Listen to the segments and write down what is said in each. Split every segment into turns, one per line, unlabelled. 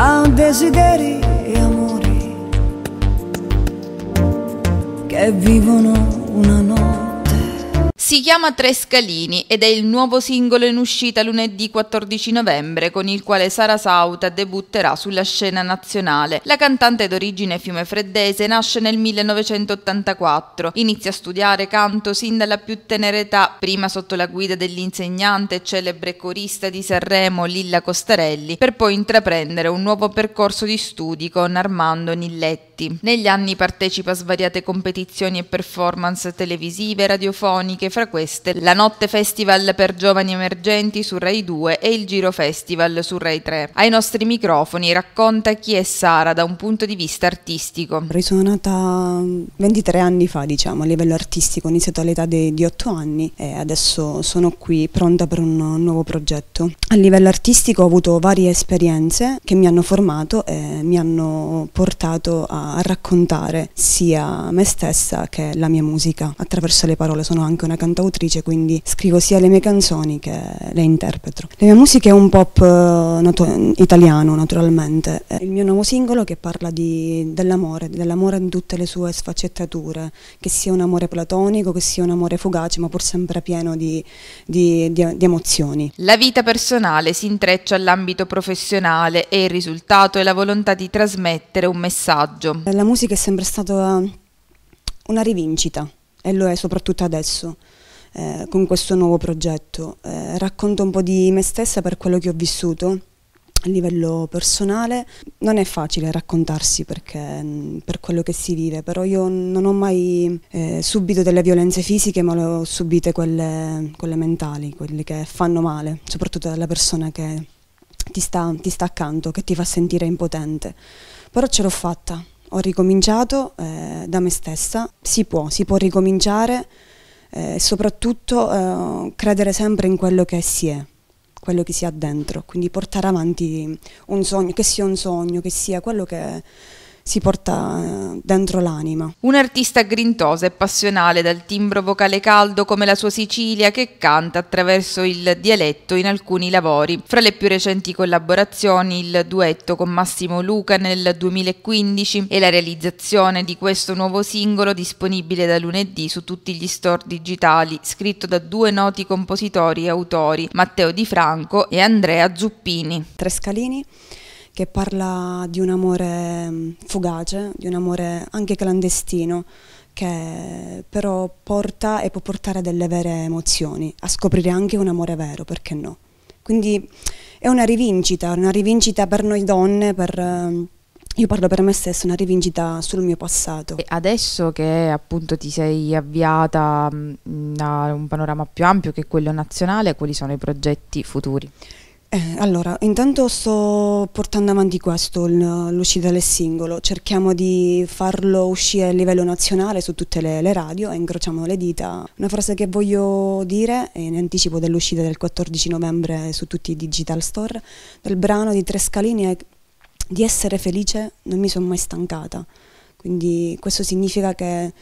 tra desideri e amori
che vivono una notte. Si chiama Tre Scalini ed è il nuovo singolo in uscita lunedì 14 novembre con il quale Sara Sauta debutterà sulla scena nazionale. La cantante d'origine fiumefreddese nasce nel 1984, inizia a studiare canto sin dalla più tenera età, prima sotto la guida dell'insegnante e celebre corista di Sanremo Lilla Costarelli, per poi intraprendere un nuovo percorso di studi con Armando Nilletti eventi. Negli anni partecipa a svariate competizioni e performance televisive, radiofoniche, fra queste la Notte Festival per giovani emergenti su Rai 2 e il Giro Festival su Rai 3. Ai nostri microfoni racconta chi è Sara da un punto di vista artistico.
Sono nata 23 anni fa, diciamo, a livello artistico, ho iniziato all'età di, di 8 anni e adesso sono qui pronta per un nuovo progetto. A livello artistico ho avuto varie esperienze che mi hanno formato e mi hanno portato a a raccontare sia me stessa che la mia musica. Attraverso le parole sono anche una cantautrice, quindi scrivo sia le mie canzoni che le interpreto. La mia musica è un pop eh, natu- italiano, naturalmente. È il mio nuovo singolo che parla di, dell'amore, dell'amore in tutte le sue sfaccettature, che sia un amore platonico, che sia un amore fugace, ma pur sempre pieno di, di, di, di emozioni.
La vita personale si intreccia all'ambito professionale e il risultato è la volontà di trasmettere un messaggio eh, la musica è sempre stata una rivincita
e lo è soprattutto adesso. Eh, con questo nuovo progetto. Eh, racconto un po' di me stessa per quello che ho vissuto a livello personale. Non è facile raccontarsi perché, mm, per quello che si vive, però io non ho mai eh, subito delle violenze fisiche, ma le ho subite quelle, quelle, mentali, quelle che fanno male, soprattutto dalla persona che ti sta, ti sta accanto, che ti fa sentire impotente. Però ce l'ho fatta, ho ricominciato eh, da me stessa, si può, si può ricominciare eh, e eh, soprattutto eh, credere sempre in quello che si è, quello che si ha dentro, quindi portare avanti un sogno, che sia un sogno, che sia quello che si porta eh, dentro l'anima.
Un artista grintosa e passionale dal timbro vocale caldo come la sua Sicilia che canta attraverso il dialetto in alcuni lavori. Fra le più recenti collaborazioni il duetto con Massimo Luca nel 2015 e la realizzazione di questo nuovo singolo disponibile da lunedì su tutti gli store digitali, scritto da due noti compositori e autori, Matteo Di Franco e Andrea Zuppini. Tre scalini che
parla di un amore mm, fugace, di un amore anche clandestino, che però porta e può portare delle vere emozioni, a scoprire anche un amore vero, perché no? Quindi è una rivincita, una rivincita per noi donne, per... Mm, io parlo per me stessa, una rivincita
sul mio passato. E adesso che appunto ti sei avviata mm, a un panorama più ampio che quello nazionale, quali sono i progetti futuri? Eh, allora,
intanto sto portando avanti questo, l'uscita del singolo, cerchiamo di farlo uscire a livello nazionale su tutte le, le, radio e incrociamo le dita. Una frase che voglio dire in anticipo dell'uscita del 14 novembre su tutti i digital store del brano di Trescalini è di essere felice non mi sono mai stancata, quindi questo significa che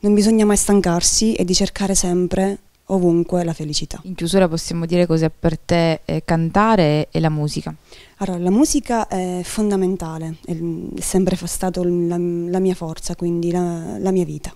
non bisogna mai stancarsi e di cercare sempre
ovunque la felicità. In chiusura possiamo dire cos'è per te eh, cantare e la musica?
Allora, la musica è fondamentale, è sempre stata la, la, mia forza, quindi la, la mia vita.